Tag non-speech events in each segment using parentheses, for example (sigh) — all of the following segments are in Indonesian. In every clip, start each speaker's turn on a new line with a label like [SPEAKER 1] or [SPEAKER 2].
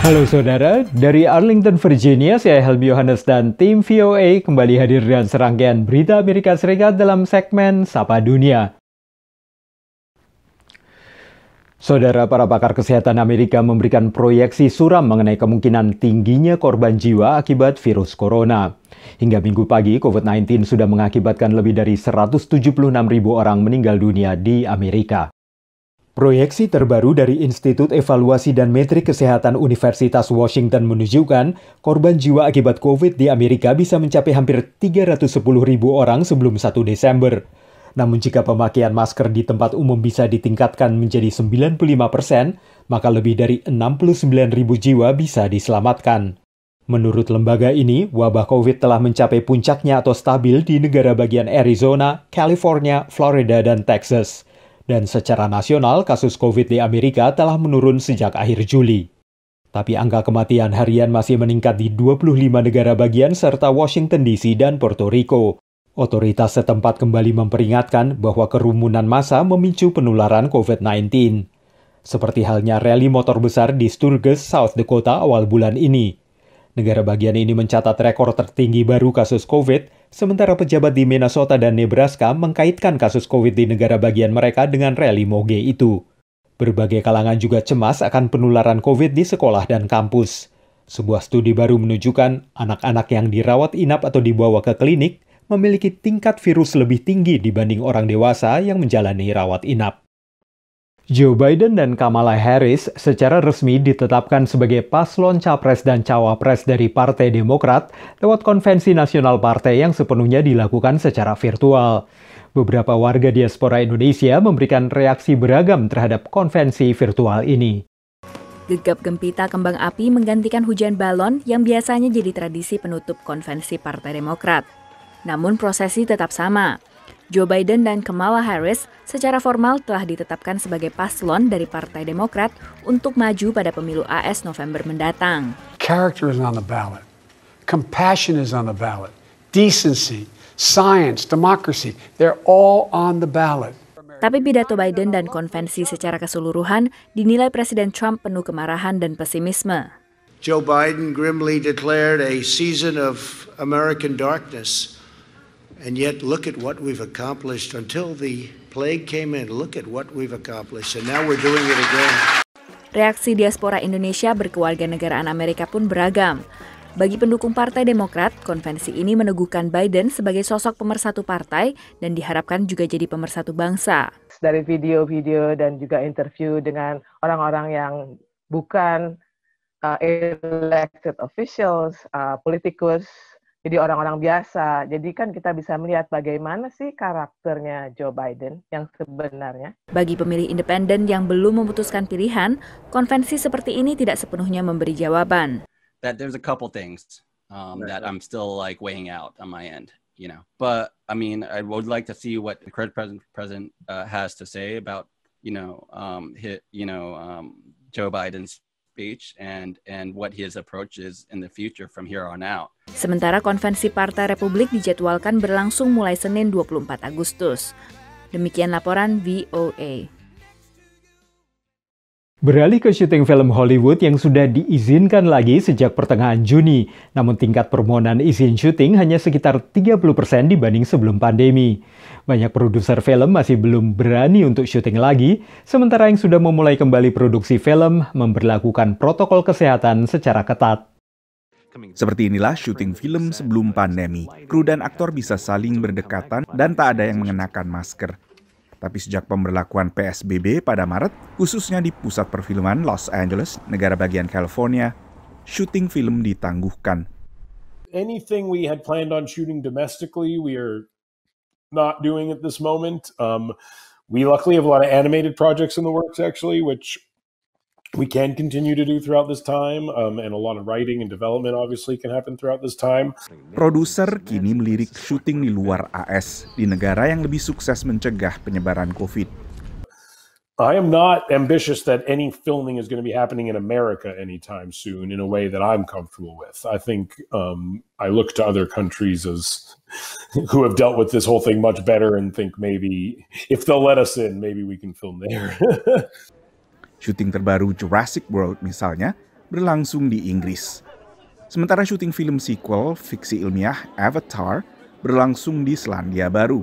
[SPEAKER 1] Halo saudara, dari Arlington, Virginia, saya Helmi Yohanes dan tim VOA kembali hadir dengan serangkaian berita Amerika Serikat dalam segmen Sapa Dunia. Saudara para pakar kesehatan Amerika memberikan proyeksi suram mengenai kemungkinan tingginya korban jiwa akibat virus corona. Hingga minggu pagi, COVID-19 sudah mengakibatkan lebih dari 176 ribu orang meninggal dunia di Amerika. Proyeksi terbaru dari Institut Evaluasi dan Metrik Kesehatan Universitas Washington menunjukkan korban jiwa akibat COVID di Amerika bisa mencapai hampir 310 ribu orang sebelum 1 Desember. Namun jika pemakaian masker di tempat umum bisa ditingkatkan menjadi 95 persen, maka lebih dari 69 ribu jiwa bisa diselamatkan. Menurut lembaga ini, wabah COVID telah mencapai puncaknya atau stabil di negara bagian Arizona, California, Florida, dan Texas. Dan secara nasional, kasus COVID di Amerika telah menurun sejak akhir Juli. Tapi angka kematian harian masih meningkat di 25 negara bagian serta Washington DC dan Puerto Rico. Otoritas setempat kembali memperingatkan bahwa kerumunan massa memicu penularan COVID-19. Seperti halnya rally motor besar di Sturgis, South Dakota awal bulan ini. Negara bagian ini mencatat rekor tertinggi baru kasus COVID, sementara pejabat di Minnesota dan Nebraska mengkaitkan kasus COVID di negara bagian mereka dengan rally moge itu. Berbagai kalangan juga cemas akan penularan COVID di sekolah dan kampus. Sebuah studi baru menunjukkan anak-anak yang dirawat inap atau dibawa ke klinik memiliki tingkat virus lebih tinggi dibanding orang dewasa yang menjalani rawat inap. Joe Biden dan Kamala Harris secara resmi ditetapkan sebagai paslon capres dan cawapres dari Partai Demokrat lewat konvensi nasional partai yang sepenuhnya dilakukan secara virtual. Beberapa warga diaspora Indonesia memberikan reaksi beragam terhadap konvensi virtual ini.
[SPEAKER 2] Gegap gempita kembang api menggantikan hujan balon yang biasanya jadi tradisi penutup konvensi Partai Demokrat. Namun prosesi tetap sama, Joe Biden dan Kamala Harris secara formal telah ditetapkan sebagai paslon dari Partai Demokrat untuk maju pada pemilu AS November mendatang.
[SPEAKER 3] Character is on the ballot. Compassion is on the ballot.
[SPEAKER 1] Decency, science, democracy, they're all on the ballot.
[SPEAKER 2] Tapi pidato Biden dan konvensi secara keseluruhan dinilai Presiden Trump penuh kemarahan dan pesimisme. Joe Biden grimly declared a season of American darkness And yet, look at what we've accomplished until the plague came in. Look at what we've accomplished, and now we're doing it again. Reaksi diaspora Indonesia berkewarganegaraan Amerika pun beragam. Bagi pendukung Partai Demokrat, konvensi ini meneguhkan Biden sebagai sosok pemersatu partai dan diharapkan juga jadi pemersatu bangsa.
[SPEAKER 4] Dari video-video dan juga interview dengan orang-orang yang bukan uh, elected officials, uh, politikus, jadi orang-orang biasa. Jadi kan kita bisa melihat bagaimana sih karakternya Joe Biden yang sebenarnya.
[SPEAKER 2] Bagi pemilih independen yang belum memutuskan pilihan, konvensi seperti ini tidak sepenuhnya memberi jawaban.
[SPEAKER 3] That there's a couple things um, that I'm still like weighing out on my end, you know. But I mean, I would like to see what the current president, president uh, has to say about, you know, um, hit, you know, um, Joe Biden's speech and and what his approach is in the future from here on out.
[SPEAKER 2] Sementara konvensi Partai Republik dijadwalkan berlangsung mulai Senin 24 Agustus. Demikian laporan VOA.
[SPEAKER 1] Beralih ke syuting film Hollywood yang sudah diizinkan lagi sejak pertengahan Juni, namun tingkat permohonan izin syuting hanya sekitar 30% dibanding sebelum pandemi. Banyak produser film masih belum berani untuk syuting lagi, sementara yang sudah memulai kembali produksi film memberlakukan protokol kesehatan
[SPEAKER 3] secara ketat. Seperti inilah syuting film sebelum pandemi. Kru dan aktor bisa saling berdekatan dan tak ada yang mengenakan masker. Tapi sejak pemberlakuan PSBB pada Maret, khususnya di pusat perfilman Los Angeles, negara bagian California, syuting film ditangguhkan.
[SPEAKER 4] Anything we had planned on shooting domestically, we are not doing at this moment. Um, we luckily have a lot of animated projects in the works actually, which we can continue to do throughout this time, um, and a lot of writing and development obviously can happen throughout this time.
[SPEAKER 3] Produser kini melirik syuting di luar AS di negara yang lebih sukses mencegah penyebaran COVID.
[SPEAKER 4] I am not ambitious that any filming is going to be happening in America anytime soon in a way that I'm comfortable with. I think um, I look to other countries as
[SPEAKER 3] (laughs) who have dealt with this whole thing much better and think maybe if they'll let us in, maybe we can film there. (laughs) Syuting terbaru Jurassic World misalnya berlangsung di Inggris. Sementara syuting film sequel fiksi ilmiah Avatar berlangsung di Selandia Baru.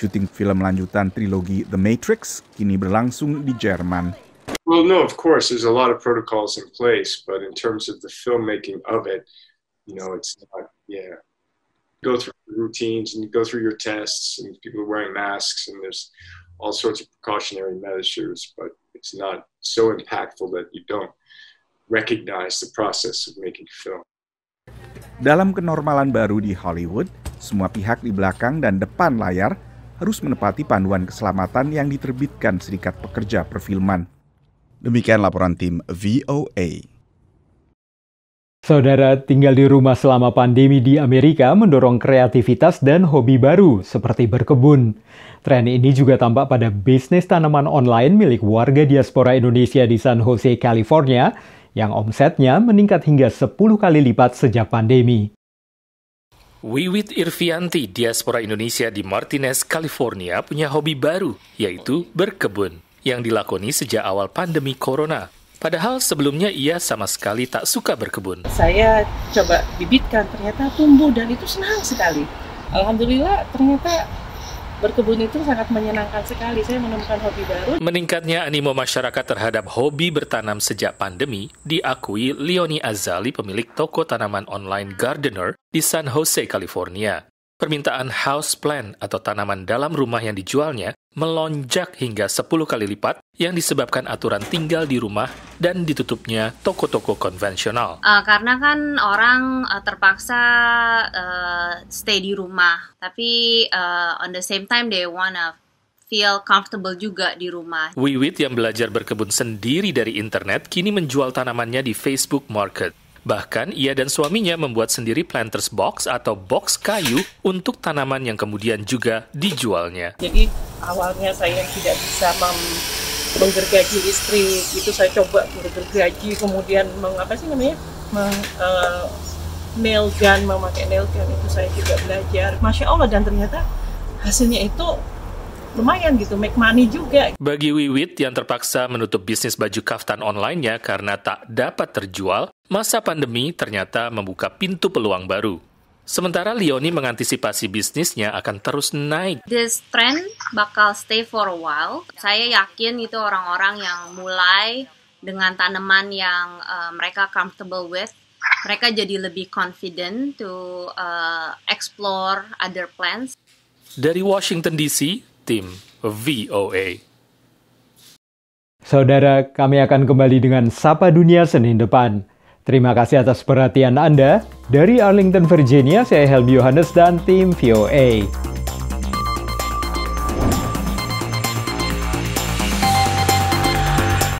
[SPEAKER 3] Syuting film lanjutan trilogi The Matrix kini berlangsung di Jerman. Well, no, of course, there's a lot of protocols in place, but in terms of the filmmaking of it, you know, it's not, yeah. You go through routines and you go through your tests, and people are wearing masks, and there's all sorts of precautionary measures, but it's not so impactful that you don't recognize the process of making film. Dalam kenormalan baru di Hollywood, semua pihak di belakang dan depan layar harus menepati panduan keselamatan yang diterbitkan Serikat Pekerja Perfilman. Demikian laporan tim VOA.
[SPEAKER 1] Saudara tinggal di rumah selama pandemi di Amerika mendorong kreativitas dan hobi baru seperti berkebun. Tren ini juga tampak pada bisnis tanaman online milik warga diaspora Indonesia di San Jose, California yang omsetnya meningkat hingga 10 kali lipat sejak pandemi.
[SPEAKER 4] Wiwit Irvianti, diaspora Indonesia di Martinez, California punya hobi baru, yaitu berkebun, yang dilakoni sejak awal pandemi Corona. Padahal sebelumnya ia sama sekali tak suka berkebun. Saya coba bibitkan, ternyata tumbuh dan itu senang sekali. Alhamdulillah ternyata berkebun itu sangat menyenangkan sekali. Saya menemukan hobi baru. Meningkatnya animo masyarakat terhadap hobi bertanam sejak pandemi diakui Leonie Azali, pemilik toko tanaman online Gardener di San Jose, California. Permintaan house plant atau tanaman dalam rumah yang dijualnya melonjak hingga 10 kali lipat yang disebabkan aturan tinggal di rumah dan ditutupnya toko-toko konvensional.
[SPEAKER 2] Uh, karena kan orang uh, terpaksa uh, stay di rumah, tapi uh, on the same time they wanna feel comfortable juga di rumah.
[SPEAKER 4] Wiwit yang belajar berkebun sendiri dari internet kini menjual tanamannya di Facebook Market. Bahkan ia dan suaminya membuat sendiri planters box atau box kayu untuk tanaman yang kemudian juga dijualnya. Jadi awalnya saya tidak bisa
[SPEAKER 2] menggergaji istri, itu saya coba bergergaji kemudian mengapa sih namanya meng, uh, nail gun memakai nail gun itu saya juga belajar masya allah dan ternyata hasilnya itu lumayan gitu, make money juga.
[SPEAKER 4] Bagi Wiwit yang terpaksa menutup bisnis baju kaftan online-nya karena tak dapat terjual, masa pandemi ternyata membuka pintu peluang baru. Sementara Leoni mengantisipasi bisnisnya akan terus naik.
[SPEAKER 2] This trend bakal stay for a while. Saya yakin itu orang-orang yang mulai dengan tanaman yang uh, mereka comfortable with, mereka jadi lebih confident to uh, explore other plants.
[SPEAKER 4] Dari Washington DC, tim VOA.
[SPEAKER 1] Saudara, kami akan kembali dengan Sapa Dunia Senin depan. Terima kasih atas perhatian Anda. Dari Arlington, Virginia, saya Helmy Yohanes dan tim VOA.